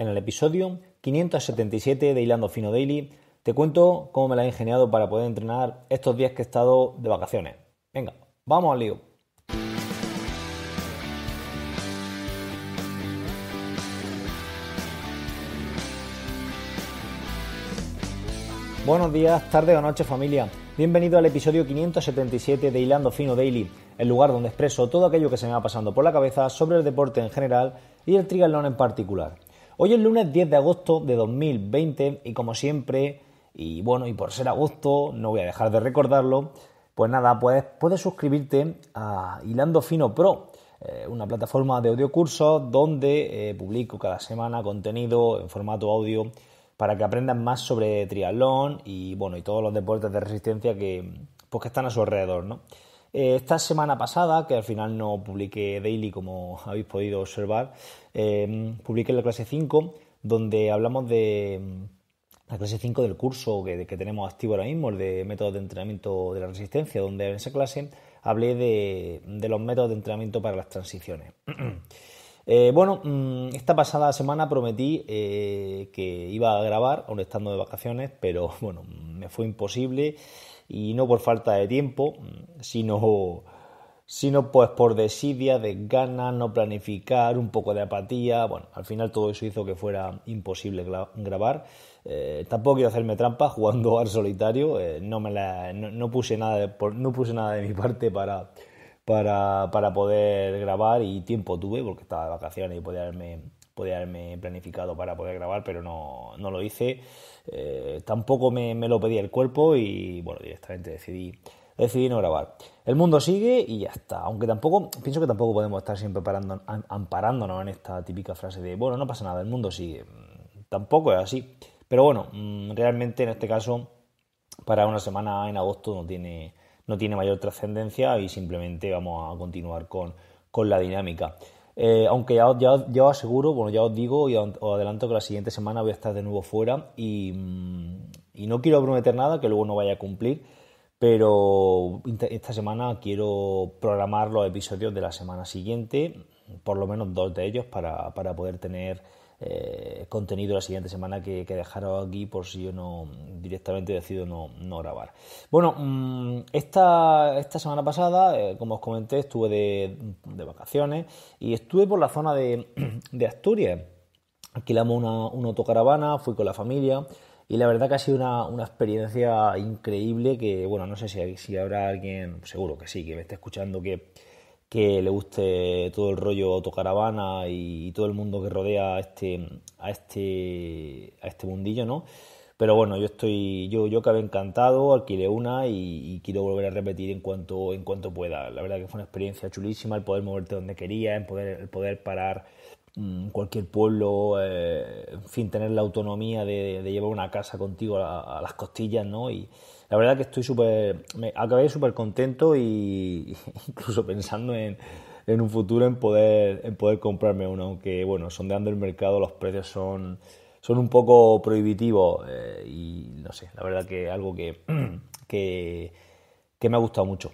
En el episodio 577 de Hilando Fino Daily te cuento cómo me la he ingeniado para poder entrenar estos días que he estado de vacaciones. Venga, vamos al lío. Buenos días, tarde o noche familia. Bienvenido al episodio 577 de Hilando Fino Daily, el lugar donde expreso todo aquello que se me va pasando por la cabeza sobre el deporte en general y el triatlón en particular. Hoy es lunes 10 de agosto de 2020 y como siempre, y bueno, y por ser agosto, no voy a dejar de recordarlo, pues nada, pues puedes suscribirte a Hilando Fino Pro, eh, una plataforma de audiocursos donde eh, publico cada semana contenido en formato audio para que aprendan más sobre triatlón y bueno, y todos los deportes de resistencia que, pues, que están a su alrededor, ¿no? Eh, esta semana pasada, que al final no publiqué daily como habéis podido observar, em, publiqué la clase 5 donde hablamos de la clase 5 del curso que, tenemos activo ahora mismo, el de métodos de entrenamiento de la resistencia, donde en esa clase hablé de, los métodos de entrenamiento para las transiciones. Eh, bueno, mm, esta pasada semana prometí eh, que iba a grabar, aún estando de vacaciones, pero bueno, me fue imposible y no por falta de tiempo, mm, sino, sino pues por desidia, de ganas no planificar, un poco de apatía. Bueno, al final todo eso hizo que fuera imposible grabar. Eh, tampoco quiero hacerme trampa jugando al solitario. Eh, no, me la, puse nada de, no puse nada de mi parte para, para, para poder grabar y tiempo tuve porque estaba de vacaciones y podía haberme podía haberme planificado para poder grabar, pero no, lo hice. Eh, tampoco me, lo pedía el cuerpo y bueno, directamente decidí, decidí no grabar. El mundo sigue y ya está. Aunque tampoco, pienso que tampoco podemos estar siempre parando, amparándonos en esta típica frase de, bueno, no pasa nada, el mundo sigue. Mm, tampoco es así. Pero bueno, mm, realmente en este caso, para una semana en agosto no tiene, no tiene mayor trascendencia y simplemente vamos a continuar con, con la dinámica. Eh, aunque ya, os aseguro, bueno, ya os digo y os adelanto que la siguiente semana voy a estar de nuevo fuera y, mm, no quiero prometer nada que luego no vaya a cumplir, pero esta semana quiero programar los episodios de la semana siguiente, por lo menos dos de ellos, para poder tener eh, contenido la siguiente semana que, dejaros aquí por si yo no directamente decido no, grabar. Bueno, mm, esta, esta semana pasada, eh, como os comenté, estuve de, vacaciones y estuve por la zona de, de Asturias. Alquilamos una, autocaravana, fui con la familia y la verdad que ha sido una, experiencia increíble que, bueno, no sé si, si habrá alguien, seguro que sí, que me esté escuchando, que, que le guste todo el rollo autocaravana y, y todo el mundo que rodea a este, a este, a este mundillo, ¿no? Pero bueno, yo estoy, yo, yo encantado, alquilé una y, quiero volver a repetir en cuanto, en cuanto pueda. La verdad que fue una experiencia chulísima, el poder moverte donde quería, el poder, el poder parar mm, cualquier pueblo, eh, en fin, tener la autonomía de, llevar una casa contigo a, a las costillas, ¿no? Y, la verdad que estoy súper, me acabé súper contento e incluso pensando en, un futuro en poder, en poder comprarme uno, aunque bueno, sondeando el mercado los precios son, son un poco prohibitivos eh, y no sé, la verdad que algo que, me ha gustado mucho.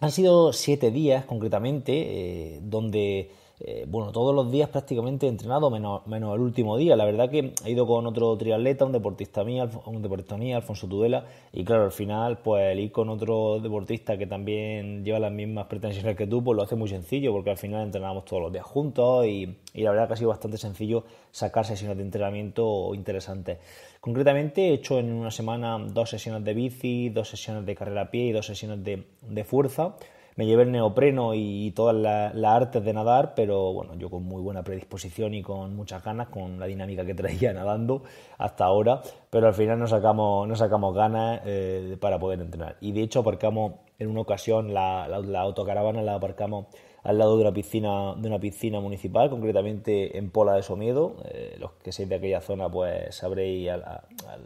Han sido siete días concretamente eh, donde eh, bueno, todos los días prácticamente he entrenado, menos, el último día. La verdad que he ido con otro triatleta, un deportista mío, un deportista mío, Alfonso Tudela, y claro, al final, pues el ir con otro deportista que también lleva las mismas pretensiones que tú, pues lo hace muy sencillo, porque al final entrenamos todos los días juntos y, la verdad que ha sido bastante sencillo sacar sesiones de entrenamiento interesantes. Concretamente he hecho en una semana dos sesiones de bici, dos sesiones de carrera a pie y dos sesiones de fuerza me llevé el neopreno y, todas las artes de nadar, pero bueno, yo con muy buena predisposición y con muchas ganas, con la dinámica que traía nadando hasta ahora, pero al final no sacamos, no sacamos ganas eh, para poder entrenar. Y de hecho aparcamos en una ocasión la, autocaravana, la aparcamos al lado de una piscina, de una piscina municipal, concretamente en Pola de Somiedo. Eh, los que seis de aquella zona pues sabréis al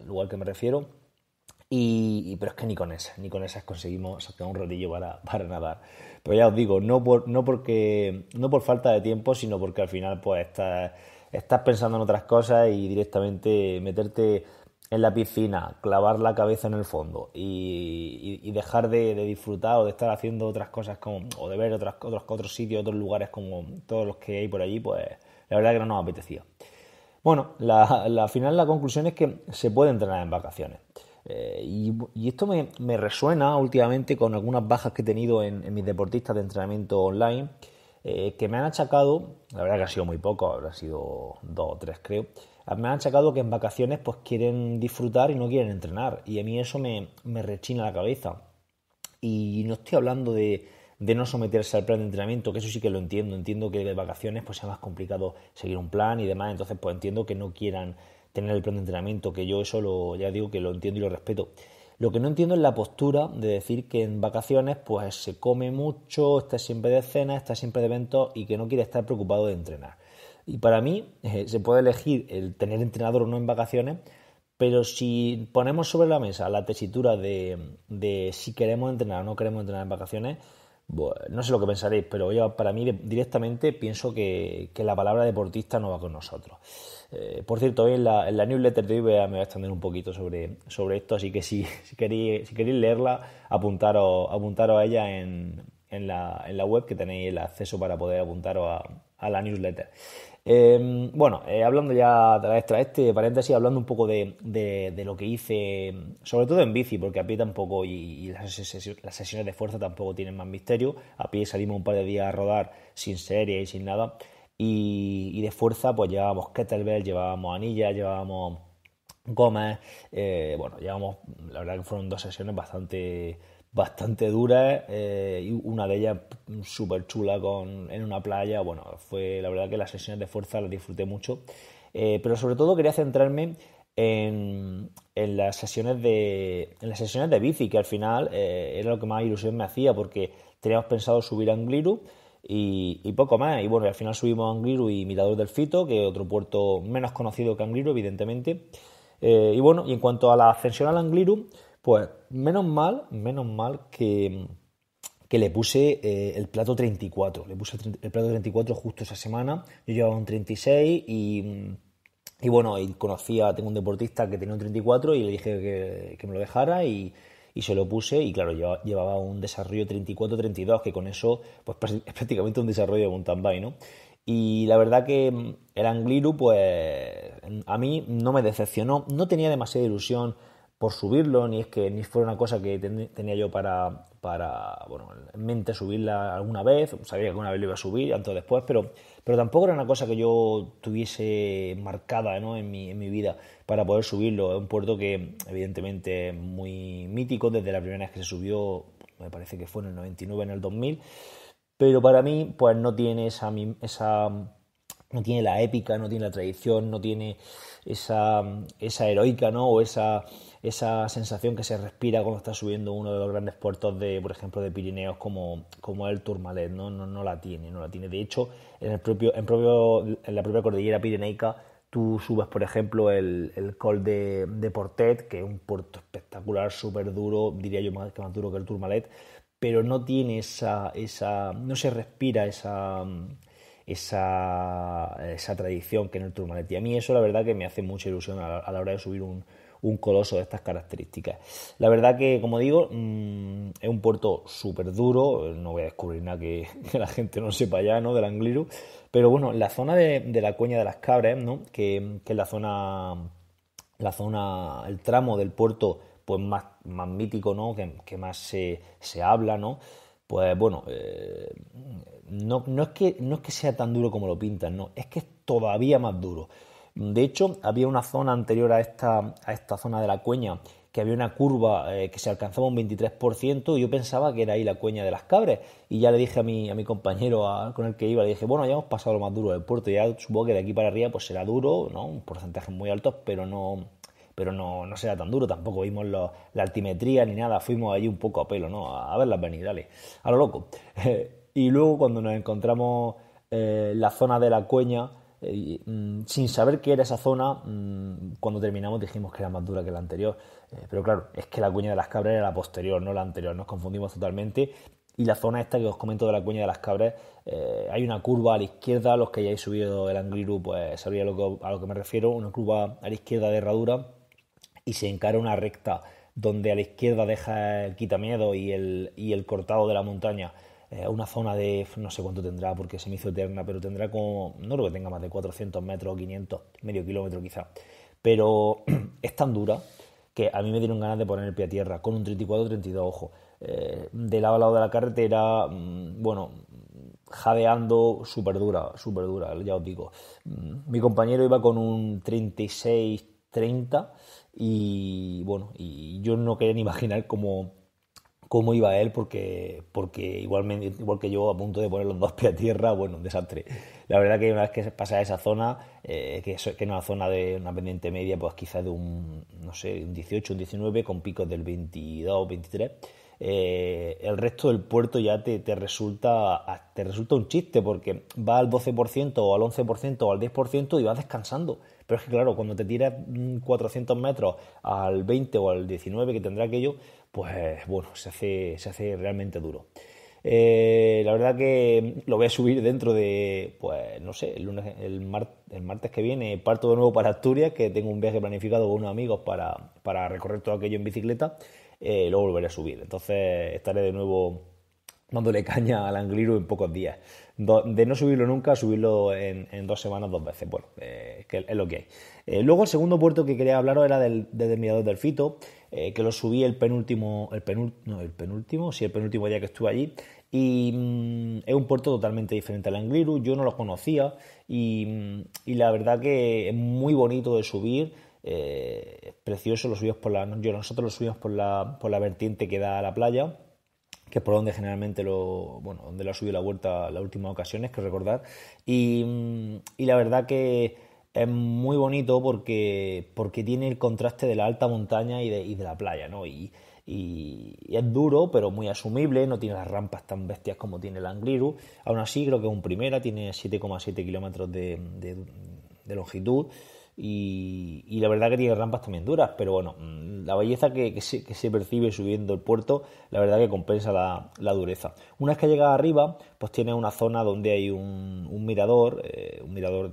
lugar que me refiero. Y, pero es que ni con esas, ni con esas conseguimos sacar un rodillo para, nadar. Pero ya os digo, no por, no porque, no por falta de tiempo, sino porque al final pues estás, estás pensando en otras cosas y directamente meterte en la piscina, clavar la cabeza en el fondo y, dejar de, disfrutar o de estar haciendo otras cosas como, o de ver otras, otros, otros sitios, otros lugares como todos los que hay por allí, pues la verdad que no nos apetecía. Bueno, la, final la conclusión es que se puede entrenar en vacaciones. Eh, y, esto me, resuena últimamente con algunas bajas que he tenido en, mis deportistas de entrenamiento online, eh, que me han achacado, la verdad que ha sido muy poco, habrá sido dos o tres creo, ah, me han achacado que en vacaciones pues quieren disfrutar y no quieren entrenar. Y a mí eso me, rechina la cabeza. Y no estoy hablando de, de no someterse al plan de entrenamiento, que eso sí que lo entiendo. Entiendo que de vacaciones pues sea más complicado seguir un plan y demás, entonces pues entiendo que no quieran tener el plan de entrenamiento, que yo eso lo, ya digo que lo entiendo y lo respeto. Lo que no entiendo es la postura de decir que en vacaciones pues se come mucho, está siempre de cena, está siempre de eventos y que no quiere estar preocupado de entrenar. Y para mí eh, se puede elegir el tener entrenador o no en vacaciones, pero si ponemos sobre la mesa la tesitura de, si queremos entrenar o no queremos entrenar en vacaciones, pues, no sé lo que pensaréis, pero para mí directamente pienso que, que la palabra deportista no va con nosotros. Eh, por cierto, hoy en la, newsletter de hoy me voy a extender un poquito sobre, sobre esto, así que si, si, queréis, leerla, apuntaros, apuntaros a ella en, en, la, en la web que tenéis el acceso para poder apuntaros a, la newsletter. Em, bueno, eh, hablando ya de este paréntesis, hablando un poco de, lo que hice, sobre todo en bici, porque a pie tampoco y, las, sesiones de fuerza tampoco tienen más misterio. A pie salimos un par de días a rodar sin serie y sin nada. Y, de fuerza, pues llevábamos kettlebell, llevábamos anillas, llevábamos Gómez, eh, bueno, llevábamos, la verdad que fueron dos sesiones bastante bastante duras eh, y una de ellas súper chula con, en una playa. Bueno, fue la verdad que las sesiones de fuerza las disfruté mucho, eh, pero sobre todo quería centrarme en, en, las sesiones de, en las sesiones de bici, que al final era lo que más ilusión me hacía porque teníamos pensado subir a Angliru y, poco más. Y bueno, al final subimos a Angliru y Mirador del Fito, que es otro puerto menos conocido que Angliru, evidentemente. Eh, y bueno, y en cuanto a la ascensión al Angliru, pues menos mal, menos mal que, que le puse eh, el plato 34. Le puse el, plato 34 justo esa semana. Yo llevaba un 36 y, bueno, y conocía, tengo un deportista que tenía un 34 y le dije que, me lo dejara y y se lo puse y claro, llevaba un desarrollo 34-32, que con eso pues es prácticamente un desarrollo de un tambay, ¿no? Y la verdad que mm, el Angliru, pues a mí no me decepcionó, no tenía demasiada ilusión por subirlo, ni es que ni fuera una cosa que tenía yo para, para bueno, en mente subirla alguna vez, sabía que alguna vez lo iba a subir, antes o después, pero, pero tampoco era una cosa que yo tuviese marcada ¿no? en, mi, en mi vida para poder subirlo. Es un puerto que evidentemente es muy mítico, desde la primera vez que se subió, me parece que fue en el 99, en el 2000, pero para mí pues no tiene esa, esa no tiene la épica, no tiene la tradición, no tiene esa, esa heroica, ¿no? O esa, esa sensación que se respira cuando estás subiendo uno de los grandes puertos de, por ejemplo, de Pirineos como, como el Turmalet. ¿no? No, la tiene, no la tiene. De hecho, en el propio, en propio, la propia cordillera pirineica tú subes, por ejemplo, el, col de, Portet, que es un puerto espectacular, súper duro, diría yo más que más duro que el Turmalet, pero no tiene esa, esa, no se respira esa esa, tradición que en el Turmalet. Y a mí eso la verdad que me hace mucha ilusión a la, hora de subir un, coloso de estas características. La verdad que, como digo, mm, es un puerto súper duro, eh, no voy a descubrir nada que, la gente no sepa ya, ¿no? Del Angliru, pero bueno, la zona de, la Cuña de las Cabras, ¿no? Que, es la zona, la zona, el tramo del puerto pues más, más mítico, ¿no? Que, más se, se habla, ¿no? pues bueno, eh, no, no, es que, no es que sea tan duro como lo pintan, no, es que es todavía más duro. De hecho, había una zona anterior a esta, a esta zona de la cueña que había una curva eh, que se alcanzaba un 23% y yo pensaba que era ahí la cueña de las cabres y ya le dije a mi, a mi compañero con el que iba, le dije, bueno, ya hemos pasado lo más duro del puerto, ya supongo que de aquí para arriba pues será duro, ¿no? Un porcentaje muy alto, pero no, pero no, no será tan duro, tampoco vimos la altimetría ni nada, fuimos allí un poco a pelo, ¿no? A, ver las venir, dale, a lo loco. y luego cuando nos encontramos eh, la zona de la cuña eh, mm, sin saber qué era esa zona, mm, cuando terminamos dijimos que era más dura que la anterior. Eh, pero claro, es que la cuña de las cabras era la posterior, no la anterior, nos confundimos totalmente. Y la zona esta que os comento de la cuña de las cabras, hay una curva a la izquierda, los que hayáis subido el Angliru, pues a lo que me refiero, una curva a la izquierda de herradura y se encara una recta donde a la izquierda deja el quitamiedo y el, el cortado de la montaña, eh, una zona de no sé cuánto tendrá porque se me hizo eterna, pero tendrá como, no lo que tenga más de 400 metros 500, medio kilómetro quizá, pero es tan dura que a mí me dieron ganas de poner el pie a tierra con un 34-32, ojo, eh, de lado a lado de la carretera, mm, bueno, jadeando, súper dura, súper dura, ya os digo. Mm, mi compañero iba con un 36-30 y bueno, y yo no quería ni imaginar cómo, iba él, porque, porque igualmente, igual que yo, a punto de poner los dos pies a tierra, bueno, un desastre. La verdad que una vez que pasa esa zona, eh, que, es, que una zona de una pendiente media, pues quizás de un, no sé, un 18, un 19, con picos del 22, o 23, el resto del puerto ya te, te, resulta, te resulta un chiste, porque va al 12% o al 11% o al 10% y vas descansando. Pero es que, claro, cuando te tiras 400 mm, metros al 20 o al 19 que tendrá aquello, pues bueno, se hace, realmente duro. Eh, la verdad que lo voy a subir dentro de, pues no sé, el, lunes, el, martes que viene parto de nuevo para Asturias, que tengo un viaje planificado con unos amigos para, recorrer todo aquello en bicicleta, eh, luego volveré a subir. Entonces estaré de nuevo dándole caña al angliru en pocos días de no subirlo nunca, subirlo en, dos semanas dos veces. Bueno, eh, que es lo que hay. Eh, luego el segundo puerto que quería hablaros era del, Mirador del Fito, eh, que lo subí el penúltimo, el penúltimo, el sí, el penúltimo día que estuve allí. Y mm, es un puerto totalmente diferente al Angliru, yo no lo conocía mm, y, la verdad que es muy bonito de subir. Es precioso, lo subimos por la, nosotros lo subimos por la, por la vertiente que da a la playa que es por donde generalmente lo, bueno, donde lo ha subido la vuelta ...la última ocasión, es que recordar. Y, y, la verdad que es muy bonito porque, porque tiene el contraste de la alta montaña y de, la playa, ¿no? Y, y, es duro, pero muy asumible, no tiene las rampas tan bestias como tiene el Angliru. Aún así, creo que es un primera, tiene 7,7 kilómetros de, de longitud y, la verdad que tiene rampas también duras, pero bueno, mm, la belleza que, se, percibe subiendo el puerto, la verdad que compensa la, dureza. Una vez que llegas arriba, pues tienes una zona donde hay un, mirador, eh, un mirador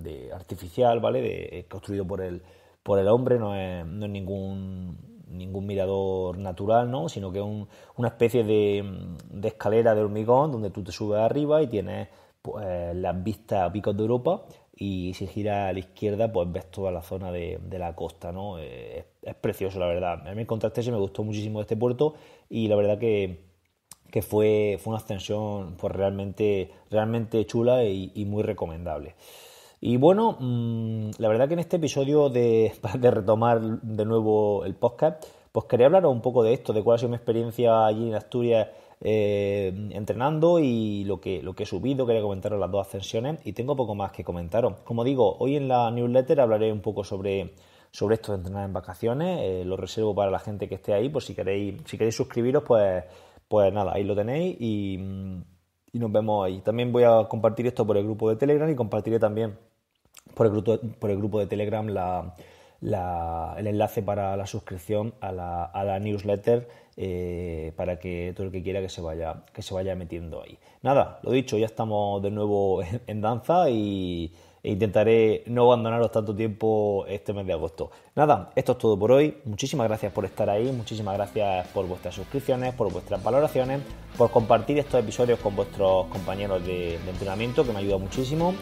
de artificial, ¿vale? Eh, construido por el, por el hombre, no es, no es ningún ningún mirador natural, ¿no? sino que es una especie de, escalera de hormigón donde tú te subes arriba y tienes pues, eh, las vistas a picos de Europa, y si gira a la izquierda pues ves toda la zona de, la costa, ¿no? Eh, es, precioso la verdad. A mí el contraste me gustó muchísimo este puerto y la verdad que, fue, fue una ascensión pues realmente, realmente chula y, muy recomendable. Y bueno, mm, la verdad que en este episodio de, de retomar de nuevo el podcast, pues quería hablar un poco de esto, de cuál ha sido mi experiencia allí en Asturias eh, entrenando y lo que, lo que he subido, quería comentaros las dos ascensiones y tengo poco más que comentaros. Como digo, hoy en la newsletter hablaré un poco sobre, sobre esto de entrenar en vacaciones, eh, lo reservo para la gente que esté ahí, pues si queréis, si queréis suscribiros, pues, pues nada, ahí lo tenéis y, nos vemos ahí. También voy a compartir esto por el grupo de Telegram y compartiré también por el, por el grupo de Telegram la el enlace para la suscripción a la, newsletter eh, para que todo el que quiera que se vaya que se vaya metiendo ahí. Nada, lo dicho, ya estamos de nuevo en, danza y e intentaré no abandonaros tanto tiempo este mes de agosto. Nada, esto es todo por hoy. Muchísimas gracias por estar ahí, muchísimas gracias por vuestras suscripciones, por vuestras valoraciones, por compartir estos episodios con vuestros compañeros de, de entrenamiento, que me ayuda muchísimo.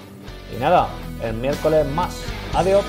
Y nada, el miércoles más. Adiós.